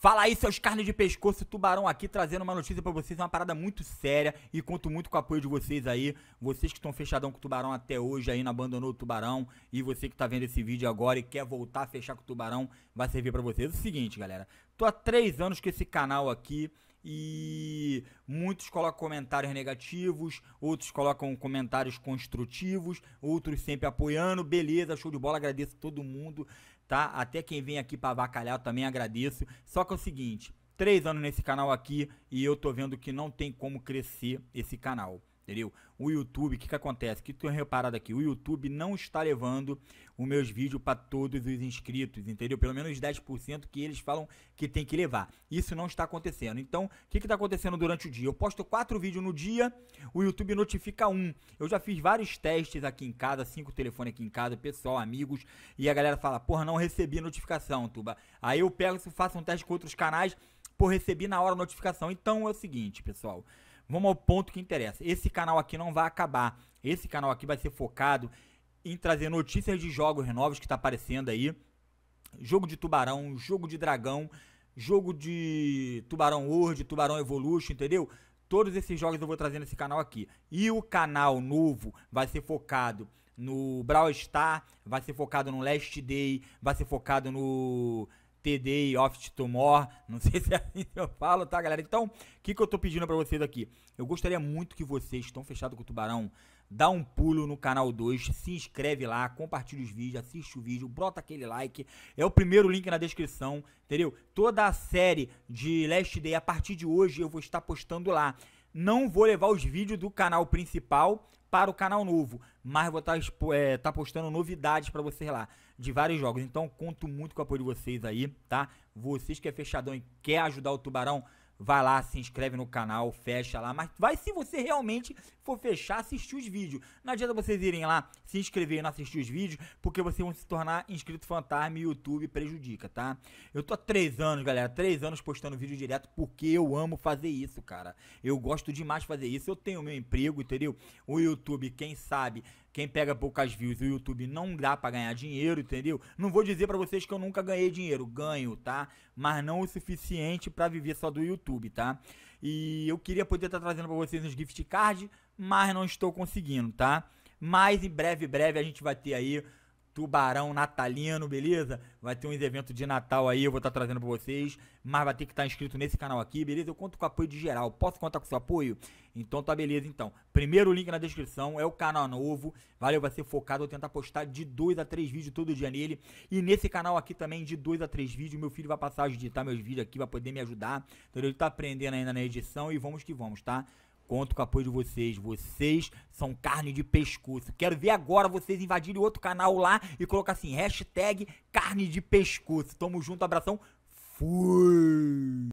Fala aí, seus carnes de pescoço, tubarão aqui trazendo uma notícia para vocês, uma parada muito séria e conto muito com o apoio de vocês aí. Vocês que estão fechadão com o tubarão até hoje ainda abandonou o tubarão e você que tá vendo esse vídeo agora e quer voltar a fechar com o tubarão, vai servir para vocês. É o seguinte, galera, tô há três anos com esse canal aqui, e muitos colocam comentários negativos, outros colocam comentários construtivos, outros sempre apoiando. Beleza, show de bola, agradeço todo mundo, tá? Até quem vem aqui para avacalhar também agradeço. Só que é o seguinte, três anos nesse canal aqui e eu tô vendo que não tem como crescer esse canal entendeu? O YouTube, o que, que acontece? O que tu tem reparado aqui? O YouTube não está levando os meus vídeos para todos os inscritos, entendeu? Pelo menos 10% que eles falam que tem que levar. Isso não está acontecendo. Então, o que está acontecendo durante o dia? Eu posto quatro vídeos no dia, o YouTube notifica um. Eu já fiz vários testes aqui em casa, cinco telefones aqui em casa, pessoal, amigos, e a galera fala, porra, não recebi notificação, Tuba. Aí eu pego, faço um teste com outros canais, por receber na hora a notificação. Então é o seguinte, pessoal. Vamos ao ponto que interessa. Esse canal aqui não vai acabar. Esse canal aqui vai ser focado em trazer notícias de jogos novos que está aparecendo aí. Jogo de tubarão, jogo de dragão, jogo de tubarão World, tubarão Evolution, entendeu? Todos esses jogos eu vou trazer nesse canal aqui. E o canal novo vai ser focado no Brawl Star, vai ser focado no Last Day, vai ser focado no TD e Off to Tumor. Não sei se é assim que eu falo, tá, galera? Então, o que, que eu tô pedindo para vocês aqui? Eu gostaria muito que vocês, estão fechados com o Tubarão, dá um pulo no canal 2, se inscreve lá, compartilha os vídeos, assiste o vídeo, brota aquele like. É o primeiro link na descrição, entendeu? Toda a série de Last Day, a partir de hoje, eu vou estar postando lá. Não vou levar os vídeos do canal principal para o canal novo, mas vou estar tá, é, tá postando novidades para vocês lá de vários jogos. Então conto muito com o apoio de vocês aí, tá? Vocês que é fechadão e quer ajudar o Tubarão, vai lá, se inscreve no canal, fecha lá, mas vai se você realmente for fechar, assistir os vídeos. Não adianta vocês irem lá, se inscrever e não assistir os vídeos, porque vocês vão se tornar inscrito fantasma e o YouTube prejudica, tá? Eu tô há três anos, galera, três anos postando vídeo direto, porque eu amo fazer isso, cara. Eu gosto demais de fazer isso, eu tenho meu emprego, entendeu? O YouTube, quem sabe, quem pega poucas views, o YouTube não dá para ganhar dinheiro, entendeu? Não vou dizer para vocês que eu nunca ganhei dinheiro, ganho, tá? Mas não o suficiente para viver só do YouTube, tá? E eu queria poder estar tá trazendo para vocês uns gift cards, mas não estou conseguindo, tá? Mas em breve, breve a gente vai ter aí Tubarão Natalino, beleza? Vai ter uns eventos de Natal aí, eu vou estar tá trazendo pra vocês. Mas vai ter que estar tá inscrito nesse canal aqui, beleza? Eu conto com o apoio de geral. Posso contar com o seu apoio? Então tá beleza, então. Primeiro link na descrição, é o canal novo. Valeu, vai ser focado. Vou tentar postar de 2 a 3 vídeos todo dia nele. E nesse canal aqui também, de 2 a 3 vídeos, meu filho vai passar a editar meus vídeos aqui, vai poder me ajudar. Então ele tá aprendendo ainda na edição e vamos que vamos, tá? Conto com o apoio de vocês. Vocês são carne de pescoço. Quero ver agora vocês invadirem outro canal lá e colocar assim, hashtag carne de pescoço. Tamo junto, abração. Fui!